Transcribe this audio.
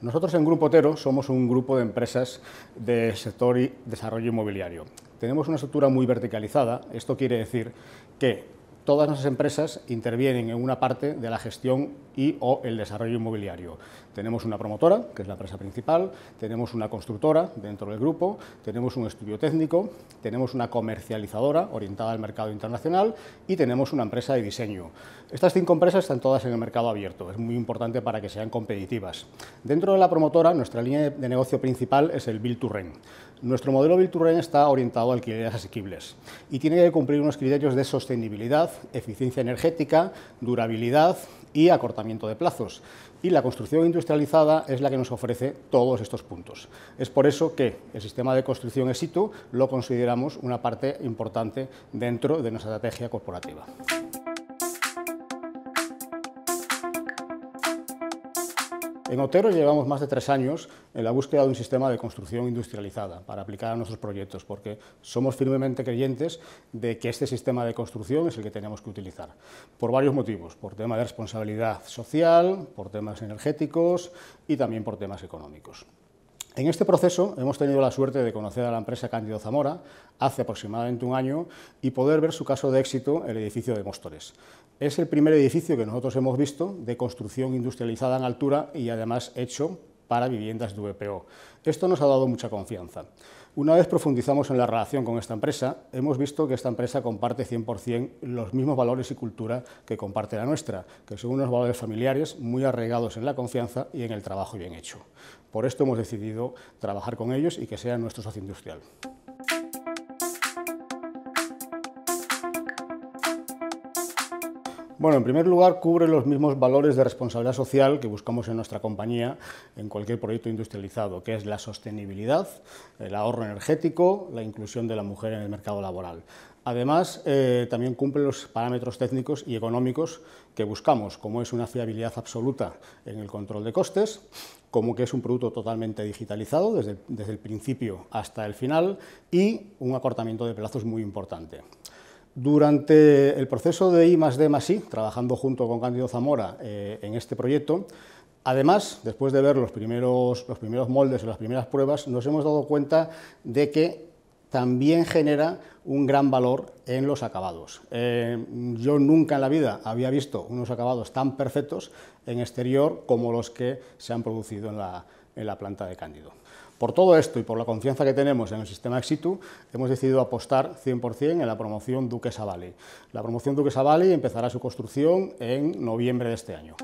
Nosotros en Grupo Tero somos un grupo de empresas de sector y desarrollo inmobiliario. Tenemos una estructura muy verticalizada, esto quiere decir que todas nuestras empresas intervienen en una parte de la gestión y o el desarrollo inmobiliario. Tenemos una promotora, que es la empresa principal, tenemos una constructora dentro del grupo, tenemos un estudio técnico, tenemos una comercializadora orientada al mercado internacional y tenemos una empresa de diseño. Estas cinco empresas están todas en el mercado abierto, es muy importante para que sean competitivas. Dentro de la promotora, nuestra línea de negocio principal es el Build to Rent. Nuestro modelo Build to Rent está orientado a alquileres asequibles y tiene que cumplir unos criterios de sostenibilidad eficiencia energética, durabilidad y acortamiento de plazos. Y la construcción industrializada es la que nos ofrece todos estos puntos. Es por eso que el sistema de construcción ex situ lo consideramos una parte importante dentro de nuestra estrategia corporativa. En Otero llevamos más de tres años en la búsqueda de un sistema de construcción industrializada para aplicar a nuestros proyectos, porque somos firmemente creyentes de que este sistema de construcción es el que tenemos que utilizar, por varios motivos, por tema de responsabilidad social, por temas energéticos y también por temas económicos. En este proceso hemos tenido la suerte de conocer a la empresa Cándido Zamora hace aproximadamente un año y poder ver su caso de éxito, el edificio de Mostores. Es el primer edificio que nosotros hemos visto de construcción industrializada en altura y además hecho para viviendas de VPO. Esto nos ha dado mucha confianza. Una vez profundizamos en la relación con esta empresa, hemos visto que esta empresa comparte 100% los mismos valores y cultura que comparte la nuestra, que son unos valores familiares muy arraigados en la confianza y en el trabajo bien hecho. Por esto hemos decidido trabajar con ellos y que sea nuestro socio industrial. Bueno, en primer lugar, cubre los mismos valores de responsabilidad social que buscamos en nuestra compañía en cualquier proyecto industrializado, que es la sostenibilidad, el ahorro energético, la inclusión de la mujer en el mercado laboral. Además, eh, también cumple los parámetros técnicos y económicos que buscamos, como es una fiabilidad absoluta en el control de costes, como que es un producto totalmente digitalizado desde, desde el principio hasta el final y un acortamiento de plazos muy importante. Durante el proceso de I más D más I, trabajando junto con Cándido Zamora eh, en este proyecto, además, después de ver los primeros, los primeros moldes o las primeras pruebas, nos hemos dado cuenta de que también genera un gran valor en los acabados. Eh, yo nunca en la vida había visto unos acabados tan perfectos en exterior como los que se han producido en la, en la planta de Cándido. Por todo esto y por la confianza que tenemos en el sistema Exitu, hemos decidido apostar 100% en la promoción Duquesa Valley. La promoción Duquesa Valley empezará su construcción en noviembre de este año.